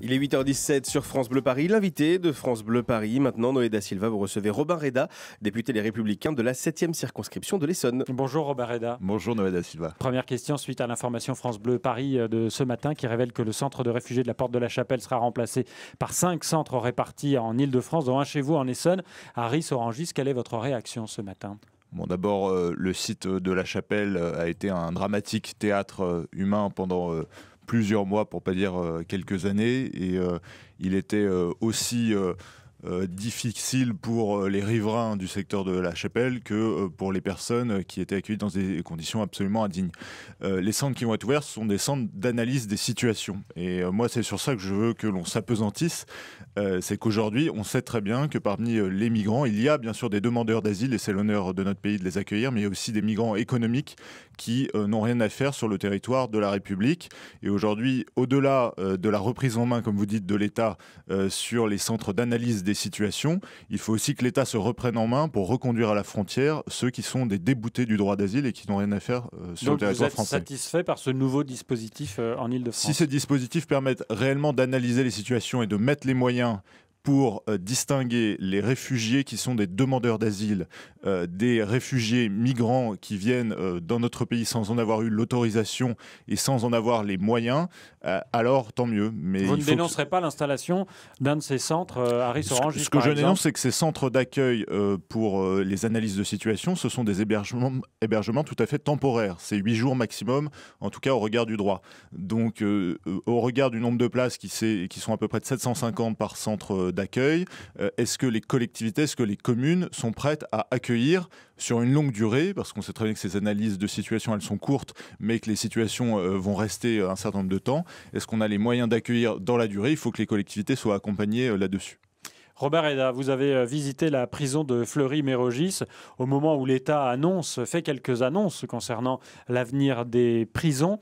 Il est 8h17 sur France Bleu Paris. L'invité de France Bleu Paris, maintenant Noéda Silva, vous recevez Robin Reda, député Les Républicains de la 7e circonscription de l'Essonne. Bonjour Robin Reda. Bonjour Noéda Silva. Première question suite à l'information France Bleu Paris euh, de ce matin qui révèle que le centre de réfugiés de la Porte de la Chapelle sera remplacé par cinq centres répartis en Ile-de-France, dont un chez vous en Essonne, Harry orangis Quelle est votre réaction ce matin Bon, d'abord, euh, le site de la chapelle euh, a été un dramatique théâtre humain pendant plusieurs mois, pour pas dire euh, quelques années, et euh, il était euh, aussi euh, difficile pour euh, les riverains du secteur de la chapelle que euh, pour les personnes qui étaient accueillies dans des conditions absolument indignes. les centres qui vont être ouverts sont des centres d'analyse des situations. Et moi, c'est sur ça que je veux que l'on s'apesantisse. c'est qu'aujourd'hui, on sait très bien que parmi les migrants, il y a bien sûr des demandeurs d'asile, et c'est l'honneur de notre pays de les accueillir, mais il y a aussi des migrants économiques qui n'ont rien à faire sur le territoire de la République. Et aujourd'hui, au-delà de la reprise en main, comme vous dites, de l'État sur les centres d'analyse des situations, il faut aussi que l'État se reprenne en main pour reconduire à la frontière ceux qui sont des déboutés du droit d'asile et qui n'ont rien à faire euh, sur le territoire vous êtes satisfait par ce nouveau dispositif euh, en Ile-de-France Si ces dispositifs permettent réellement d'analyser les situations et de mettre les moyens pour euh, distinguer les réfugiés qui sont des demandeurs d'asile euh, des réfugiés migrants qui viennent euh, dans notre pays sans en avoir eu l'autorisation et sans en avoir les moyens, alors tant mieux. Mais Vous ne dénoncerez pas l'installation d'un de ces centres à Harris Orange Ce, ce que je dénonce, c'est que ces centres d'accueil pour les analyses de situation, ce sont des hébergements, hébergements tout à fait temporaires. C'est huit jours maximum, en tout cas au regard du droit. Donc au regard du nombre de places qui, qui sont à peu près de 750 par centre d'accueil. Euh, est-ce que les collectivités, est-ce que les communes sont prêtes à accueillir sur une longue durée, parce qu'on sait très bien que ces analyses de situation, elles sont courtes, mais que les situations euh, vont rester euh, un certain nombre de temps. Est-ce qu'on a les moyens d'accueillir dans la durée Il faut que les collectivités soient accompagnées là-dessus. Robert Eda, vous avez visité la prison de Fleury-Mérogis au moment où l'État annonce, fait quelques annonces concernant l'avenir des prisons.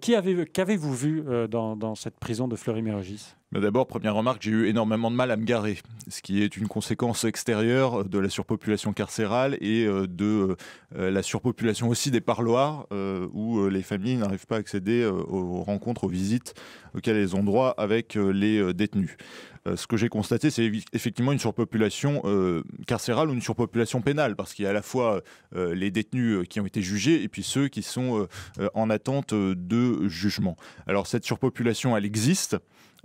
Qu'avez-vous vu dans, dans cette prison de Fleury-Mérogis d'abord, première remarque, j'ai eu énormément de mal à me garer, ce qui est une conséquence extérieure de la surpopulation carcérale et euh, de euh, la surpopulation aussi des parloirs euh, où les familles n'arrivent pas à accéder aux rencontres, aux visites auxquelles elles ont droit avec les détenus. Ce que j'ai constaté, c'est effectivement une surpopulation carcérale ou une surpopulation pénale, parce qu'il y a à la fois les détenus qui ont été jugés et puis ceux qui sont en attente de jugement. Alors cette surpopulation, elle existe.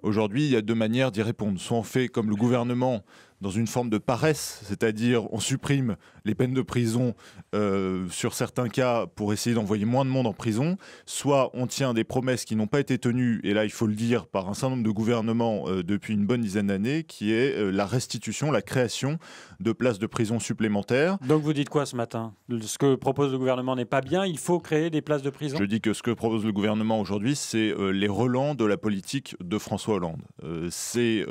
Aujourd'hui, il y a deux manières d'y répondre. Soit on fait comme le gouvernement dans une forme de paresse, c'est-à-dire on supprime les peines de prison euh, sur certains cas pour essayer d'envoyer moins de monde en prison, soit on tient des promesses qui n'ont pas été tenues, et là il faut le dire par un certain nombre de gouvernements euh, depuis une bonne dizaine d'années, qui est euh, la restitution, la création de places de prison supplémentaires. Donc vous dites quoi ce matin Ce que propose le gouvernement n'est pas bien, il faut créer des places de prison Je dis que ce que propose le gouvernement aujourd'hui, c'est les relents de la politique de François Hollande. c'est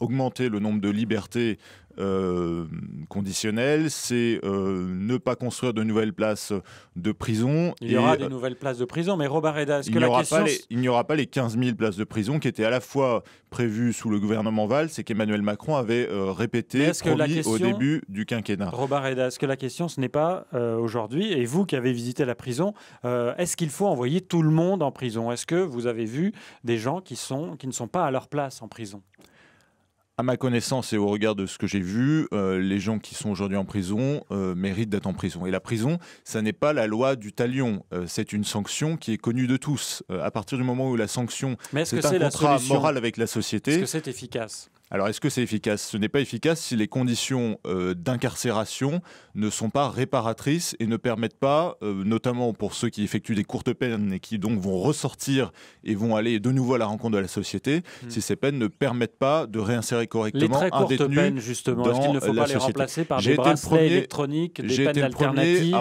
augmenter le nombre de lits liberté euh, conditionnelle, c'est euh, ne pas construire de nouvelles places de prison. Il y aura des nouvelles places de prison, mais Robert est-ce que la question... il n'y aura pas les 15 000 places de prison qui étaient à la fois prévues sous le gouvernement Valls et qu'Emmanuel Macron avait euh, répété au début du quinquennat. Robareda, est-ce que la question, ce n'est pas aujourd'hui, et vous qui avez visité la prison, est-ce qu'il faut envoyer tout le monde en prison Est-ce que vous avez vu des gens qui, sont, qui ne sont pas à leur place en prison à ma connaissance et au regard de ce que j'ai vu, euh, les gens qui sont aujourd'hui en prison euh, méritent d'être en prison. Et la prison, ça n'est pas la loi du talion. Euh, c'est une sanction qui est connue de tous. à partir du moment où la sanction, c'est un contrat moral avec la société. Est-ce que c'est efficace alors est-ce que c'est efficace Ce n'est pas efficace si les conditions euh, d'incarcération ne sont pas réparatrices et ne permettent pas, euh, notamment pour ceux qui effectuent des courtes peines et qui donc vont ressortir et vont aller de nouveau à la rencontre de la société, hmm. si ces peines ne permettent pas de réinsérer correctement les très un détenu peines, justement. est ne faut pas les remplacer par des bracelets électroniques, des peines alternatives,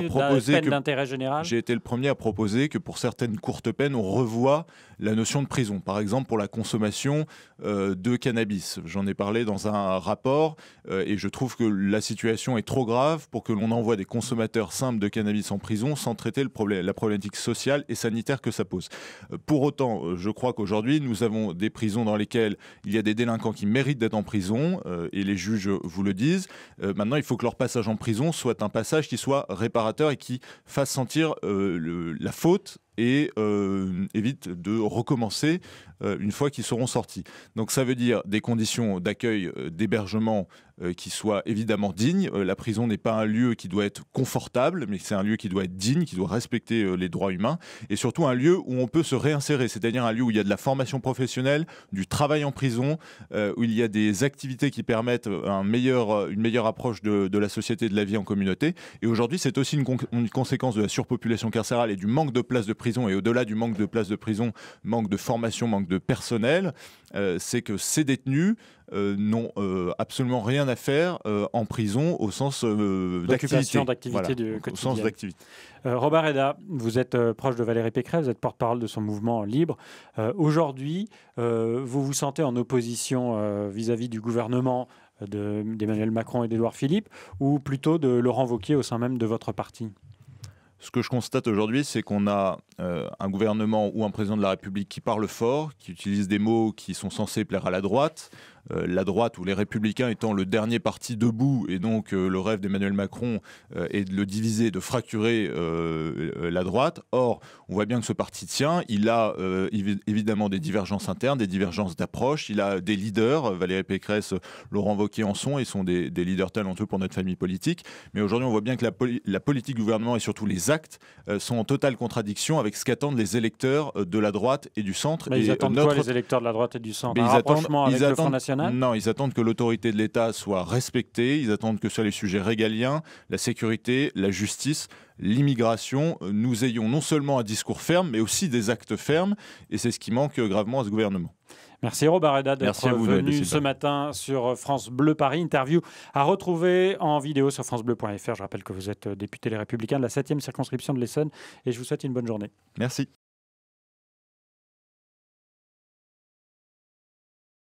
d'intérêt général J'ai été le premier à proposer que pour certaines courtes peines, on revoit la notion de prison. Par exemple, pour la consommation euh, de cannabis. On ai parlé dans un rapport, euh, et je trouve que la situation est trop grave pour que l'on envoie des consommateurs simples de cannabis en prison sans traiter le problème, la problématique sociale et sanitaire que ça pose. Euh, pour autant, euh, je crois qu'aujourd'hui, nous avons des prisons dans lesquelles il y a des délinquants qui méritent d'être en prison, et les juges vous le disent. maintenant, il faut que leur passage en prison soit un passage qui soit réparateur et qui fasse sentir la faute et euh, évite de recommencer euh, une fois qu'ils seront sortis. Donc ça veut dire des conditions d'accueil, euh, d'hébergement qui soient évidemment dignes. la prison n'est pas un lieu qui doit être confortable, mais c'est un lieu qui doit être digne, qui doit respecter les droits humains, et surtout un lieu où on peut se réinsérer, c'est-à-dire un lieu où il y a de la formation professionnelle, du travail en prison, où il y a des activités qui permettent un meilleur, une meilleure approche de, la société, de la vie en communauté. Et aujourd'hui, c'est aussi une, une conséquence de la surpopulation carcérale et du manque de places de et au-delà du manque de places de prison, manque de formation, manque de personnel, euh, c'est que ces détenus euh, n'ont euh, absolument rien à faire en prison au sens d'activité. d'activité au sens d'activité. Robert Reda, vous êtes proche de Valérie Pécresse, vous êtes porte-parole de son mouvement Libre. Aujourd'hui, vous vous sentez en opposition vis-à-vis du gouvernement d'Emmanuel Macron et d'Edouard Philippe, ou plutôt de Laurent Vauquier au sein même de votre parti ce que je constate aujourd'hui, c'est qu'on a euh, un gouvernement ou un président de la République qui parle fort, qui utilise des mots qui sont censés plaire à la droite, euh, la droite ou les républicains étant le dernier parti debout, et donc euh, le rêve d'Emmanuel Macron euh, est de le diviser, de fracturer la droite. Or, on voit bien que ce parti tient, il a évidemment des divergences internes, des divergences d'approche, il a des leaders, Valérie Pécresse, Laurent Wauquiez en sont, ils sont des, leaders talentueux pour notre famille politique, mais aujourd'hui on voit bien que la, politique du gouvernement et surtout les actes sont en totale contradiction avec ce qu'attendent les électeurs de la droite et du centre. Mais ils attendent quoi les électeurs de la droite et du centre Un avec non, ils attendent que l'autorité de l'État soit respectée, ils attendent que sur les sujets régaliens, la sécurité, la justice, l'immigration, euh, nous ayons non seulement un discours ferme, mais aussi des actes fermes, et c'est ce qui manque euh, gravement à ce gouvernement. Merci Robert Reda d'être venu ce matin sur France Bleu Paris. Interview à retrouver en vidéo sur francebleu.fr. Je rappelle que vous êtes euh, député Les Républicains de la 7e circonscription de l'Essonne et je vous souhaite une bonne journée. Merci.